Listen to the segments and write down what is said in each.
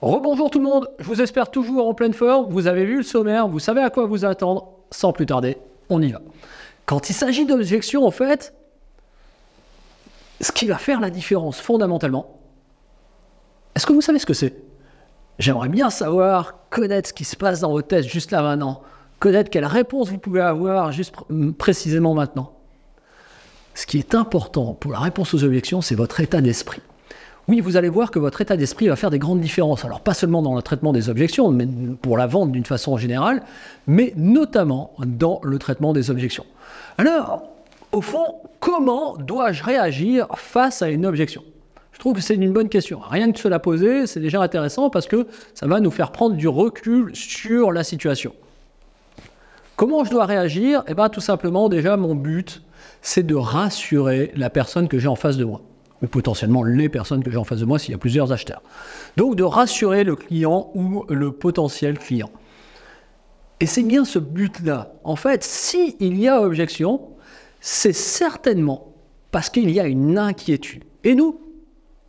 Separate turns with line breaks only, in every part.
Rebonjour tout le monde, je vous espère toujours en pleine forme, vous avez vu le sommaire, vous savez à quoi vous attendre, sans plus tarder, on y va. Quand il s'agit d'objections, en fait, ce qui va faire la différence fondamentalement, est-ce que vous savez ce que c'est J'aimerais bien savoir, connaître ce qui se passe dans vos tests juste là maintenant, connaître quelle réponse vous pouvez avoir juste mm, précisément maintenant. Ce qui est important pour la réponse aux objections, c'est votre état d'esprit oui, vous allez voir que votre état d'esprit va faire des grandes différences. Alors pas seulement dans le traitement des objections, mais pour la vente d'une façon générale, mais notamment dans le traitement des objections. Alors, au fond, comment dois-je réagir face à une objection je trouve que c'est une bonne question. Rien que se la poser, c'est déjà intéressant parce que ça va nous faire prendre du recul sur la situation. Comment je dois réagir Eh bien, tout simplement, déjà, mon but, c'est de rassurer la personne que j'ai en face de moi mais potentiellement les personnes que j'ai en face de moi s'il y a plusieurs acheteurs. Donc de rassurer le client ou le potentiel client. Et c'est bien ce but-là. En fait, s'il il y a objection, c'est certainement parce qu'il y a une inquiétude. Et nous,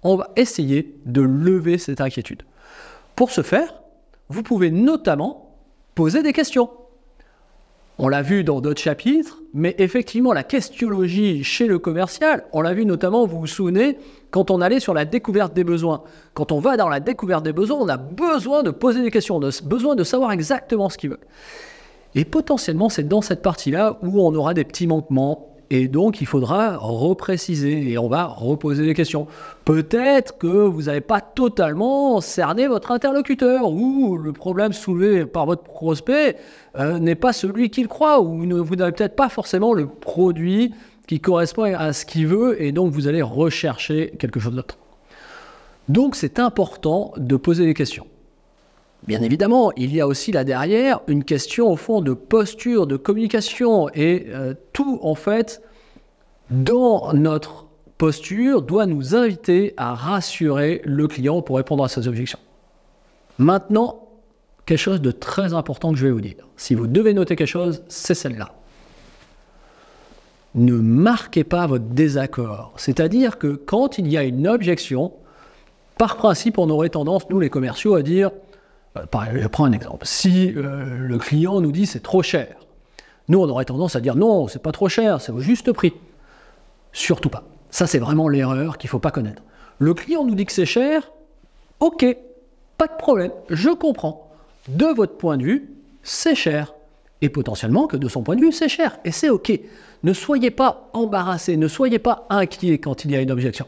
on va essayer de lever cette inquiétude. Pour ce faire, vous pouvez notamment poser des questions. On l'a vu dans d'autres chapitres, mais effectivement, la questionnologie chez le commercial, on l'a vu notamment, vous vous souvenez, quand on allait sur la découverte des besoins. Quand on va dans la découverte des besoins, on a besoin de poser des questions, on a besoin de savoir exactement ce qu'ils veulent. Et potentiellement, c'est dans cette partie-là où on aura des petits manquements, et donc, il faudra repréciser et on va reposer les questions. Peut-être que vous n'avez pas totalement cerné votre interlocuteur ou le problème soulevé par votre prospect euh, n'est pas celui qu'il croit ou ne, vous n'avez peut-être pas forcément le produit qui correspond à ce qu'il veut et donc vous allez rechercher quelque chose d'autre. Donc, c'est important de poser des questions. Bien évidemment, il y a aussi là derrière une question au fond de posture, de communication, et euh, tout en fait dans notre posture doit nous inviter à rassurer le client pour répondre à ses objections. Maintenant, quelque chose de très important que je vais vous dire. Si vous devez noter quelque chose, c'est celle-là. Ne marquez pas votre désaccord. C'est-à-dire que quand il y a une objection, par principe, on aurait tendance, nous les commerciaux, à dire euh, je prends un exemple. Si euh, le client nous dit c'est trop cher, nous on aurait tendance à dire non, c'est pas trop cher, c'est au juste prix. Surtout pas. Ça c'est vraiment l'erreur qu'il ne faut pas connaître. Le client nous dit que c'est cher, ok, pas de problème, je comprends. De votre point de vue, c'est cher. Et potentiellement que de son point de vue, c'est cher. Et c'est ok. Ne soyez pas embarrassé, ne soyez pas inquiet quand il y a une objection.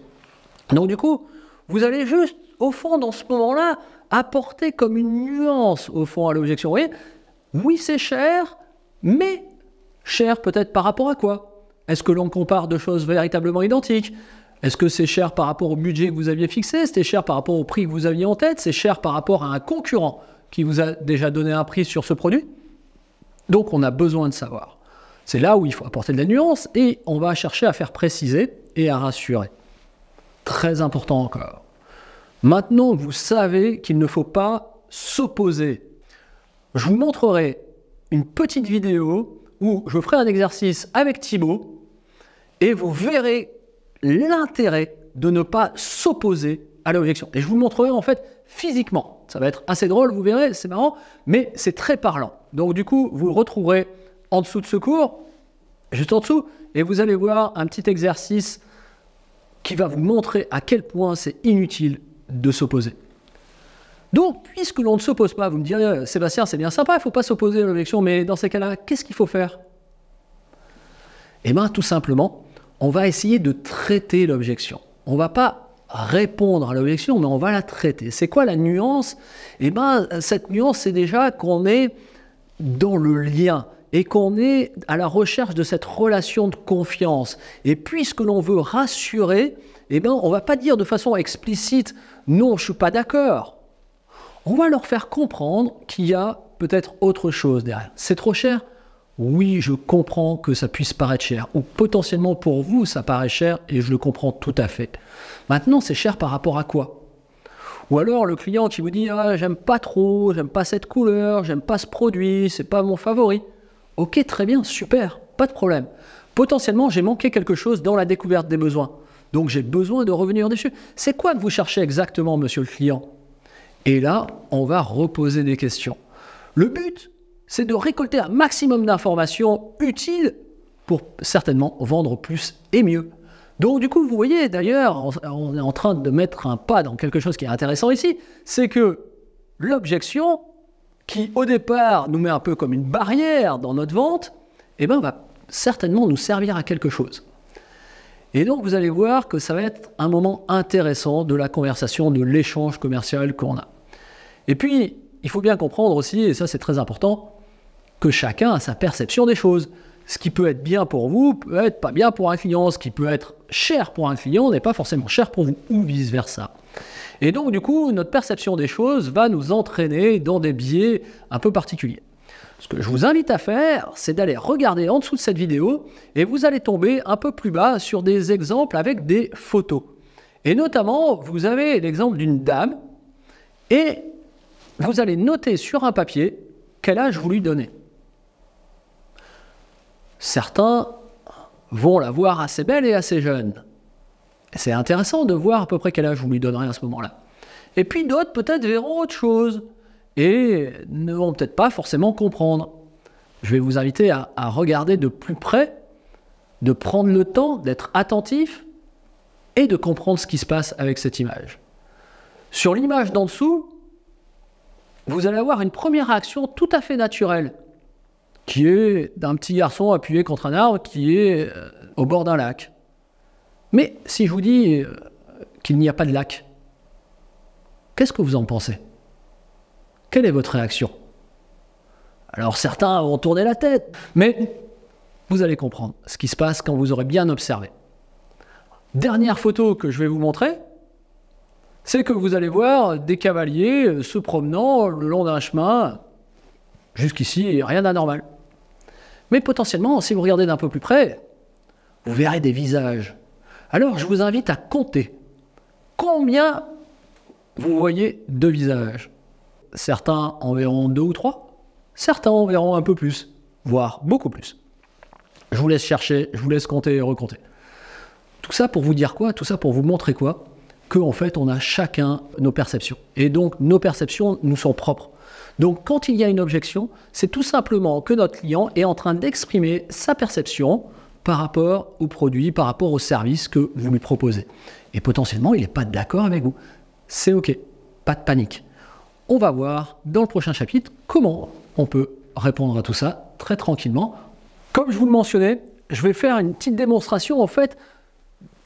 Donc du coup, vous allez juste au fond, dans ce moment-là, apporter comme une nuance, au fond, à l'objection. Vous voyez, oui, c'est cher, mais cher peut-être par rapport à quoi Est-ce que l'on compare deux choses véritablement identiques Est-ce que c'est cher par rapport au budget que vous aviez fixé C'était cher par rapport au prix que vous aviez en tête C'est cher par rapport à un concurrent qui vous a déjà donné un prix sur ce produit Donc on a besoin de savoir. C'est là où il faut apporter de la nuance et on va chercher à faire préciser et à rassurer. Très important encore. Maintenant, vous savez qu'il ne faut pas s'opposer. Je vous montrerai une petite vidéo où je ferai un exercice avec Thibaut et vous verrez l'intérêt de ne pas s'opposer à l'objection. Et je vous montrerai en fait physiquement. Ça va être assez drôle, vous verrez, c'est marrant, mais c'est très parlant. Donc du coup, vous le retrouverez en dessous de ce cours, juste en dessous, et vous allez voir un petit exercice qui va vous montrer à quel point c'est inutile de s'opposer. Donc, puisque l'on ne s'oppose pas, vous me direz, euh, Sébastien, c'est bien sympa, il ne faut pas s'opposer à l'objection, mais dans ces cas-là, qu'est-ce qu'il faut faire Eh bien, tout simplement, on va essayer de traiter l'objection. On ne va pas répondre à l'objection, mais on va la traiter. C'est quoi la nuance Eh bien, cette nuance, c'est déjà qu'on est dans le lien et qu'on est à la recherche de cette relation de confiance. Et puisque l'on veut rassurer, eh bien, on ne va pas dire de façon explicite non, je ne suis pas d'accord. On va leur faire comprendre qu'il y a peut-être autre chose derrière. C'est trop cher Oui, je comprends que ça puisse paraître cher, ou potentiellement pour vous, ça paraît cher, et je le comprends tout à fait. Maintenant, c'est cher par rapport à quoi ou alors le client qui vous dit ah, j'aime pas trop, j'aime pas cette couleur, j'aime pas ce produit, c'est pas mon favori. Ok, très bien, super, pas de problème. Potentiellement, j'ai manqué quelque chose dans la découverte des besoins. Donc j'ai besoin de revenir dessus. C'est quoi que vous cherchez exactement, monsieur le client Et là, on va reposer des questions. Le but, c'est de récolter un maximum d'informations utiles pour certainement vendre plus et mieux. Donc du coup, vous voyez d'ailleurs, on est en train de mettre un pas dans quelque chose qui est intéressant ici, c'est que l'objection, qui au départ nous met un peu comme une barrière dans notre vente, eh ben, va certainement nous servir à quelque chose. Et donc vous allez voir que ça va être un moment intéressant de la conversation, de l'échange commercial qu'on a. Et puis, il faut bien comprendre aussi, et ça c'est très important, que chacun a sa perception des choses. Ce qui peut être bien pour vous peut être pas bien pour un client, ce qui peut être cher pour un client n'est pas forcément cher pour vous, ou vice-versa. Et donc, du coup, notre perception des choses va nous entraîner dans des biais un peu particuliers. Ce que je vous invite à faire, c'est d'aller regarder en dessous de cette vidéo et vous allez tomber un peu plus bas sur des exemples avec des photos. Et notamment, vous avez l'exemple d'une dame et vous allez noter sur un papier quel âge vous lui donnez. Certains vont la voir assez belle et assez jeune. C'est intéressant de voir à peu près quel âge vous lui donnerez à ce moment-là. Et puis d'autres peut-être verront autre chose et ne vont peut-être pas forcément comprendre. Je vais vous inviter à, regarder de plus près, de prendre le temps d'être attentif et de comprendre ce qui se passe avec cette image. Sur l'image d'en dessous, vous allez avoir une première réaction tout à fait naturelle, qui est d'un petit garçon appuyé contre un arbre qui est euh, au bord d'un lac. Mais si je vous dis euh, qu'il n'y a pas de lac, qu'est-ce que vous en pensez Quelle est votre réaction Alors certains vont tourner la tête, mais vous allez comprendre ce qui se passe quand vous aurez bien observé. Dernière photo que je vais vous montrer, c'est que vous allez voir des cavaliers euh, se promenant le long d'un chemin. Jusqu'ici, rien d'anormal. Mais potentiellement, si vous regardez d'un peu plus près, vous verrez des visages alors je vous invite à compter combien vous voyez de visages. Certains en verront deux ou trois, certains en verront un peu plus, voire beaucoup plus. Je vous laisse chercher, je vous laisse compter et recompter. Tout ça pour vous dire quoi Tout ça pour vous montrer quoi Que en fait, on a chacun nos perceptions. Et donc, nos perceptions nous sont propres. Donc, quand il y a une objection, c'est tout simplement que notre client est en train d'exprimer sa perception par rapport au produit, par rapport au service que vous lui proposez. Et potentiellement, il n'est pas d'accord avec vous. C'est OK, pas de panique. On va voir dans le prochain chapitre comment on peut répondre à tout ça très tranquillement. Comme je vous le mentionnais, je vais faire une petite démonstration en fait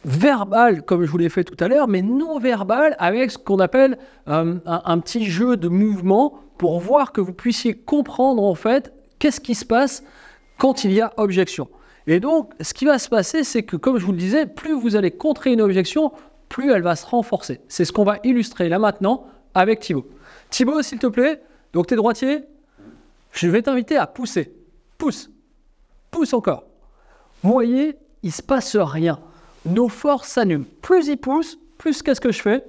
verbale, comme je vous l'ai fait tout à l'heure, mais non verbale avec ce qu'on appelle euh, un, un petit jeu de mouvement pour voir que vous puissiez comprendre en fait qu'est-ce qui se passe quand il y a objection. Et donc, ce qui va se passer, c'est que, comme je vous le disais, plus vous allez contrer une objection, plus elle va se renforcer. C'est ce qu'on va illustrer là maintenant avec Thibaut. Thibaut, s'il te plaît, donc tu es droitier, je vais t'inviter à pousser. Pousse. Pousse encore. Vous voyez, il ne se passe rien. Nos forces s'annument. Plus ils poussent, plus qu'est-ce que je fais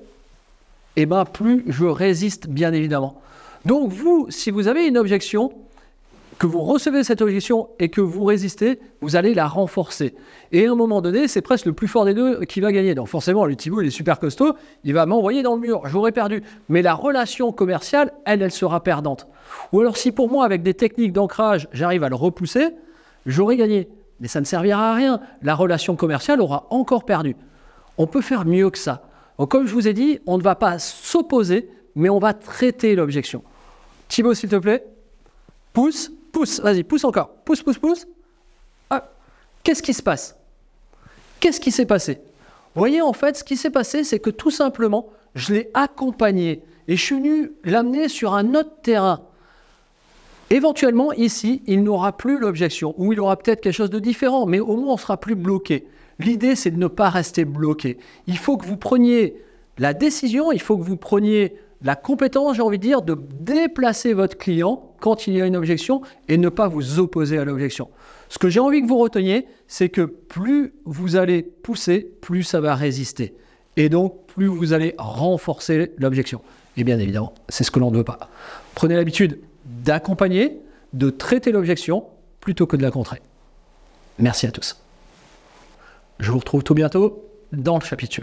Eh bien, plus je résiste, bien évidemment. Donc vous, si vous avez une objection, que vous recevez cette objection et que vous résistez, vous allez la renforcer. Et à un moment donné, c'est presque le plus fort des deux qui va gagner. Donc forcément, le Thibault, il est super costaud, il va m'envoyer dans le mur, j'aurais perdu. Mais la relation commerciale, elle, elle sera perdante. Ou alors si pour moi, avec des techniques d'ancrage, j'arrive à le repousser, j'aurais gagné. Mais ça ne servira à rien. La relation commerciale aura encore perdu. On peut faire mieux que ça. Donc comme je vous ai dit, on ne va pas s'opposer, mais on va traiter l'objection. Thibault, s'il te plaît, pousse pousse, vas-y, pousse encore, pousse, pousse, pousse. Qu'est-ce qui se passe Qu'est-ce qui s'est passé Vous voyez, en fait, ce qui s'est passé, c'est que tout simplement, je l'ai accompagné et je suis venu l'amener sur un autre terrain. Éventuellement, ici, il n'aura plus l'objection, ou il aura peut-être quelque chose de différent, mais au moins on sera plus bloqué. L'idée, c'est de ne pas rester bloqué. Il faut que vous preniez la décision, il faut que vous preniez la compétence, j'ai envie de dire, de déplacer votre client quand il y a une objection et ne pas vous opposer à l'objection. Ce que j'ai envie que vous reteniez, c'est que plus vous allez pousser, plus ça va résister. Et donc, plus vous allez renforcer l'objection. Et bien évidemment, c'est ce que l'on ne veut pas. Prenez l'habitude d'accompagner, de traiter l'objection plutôt que de la contrer. Merci à tous. Je vous retrouve tout bientôt dans le chapitre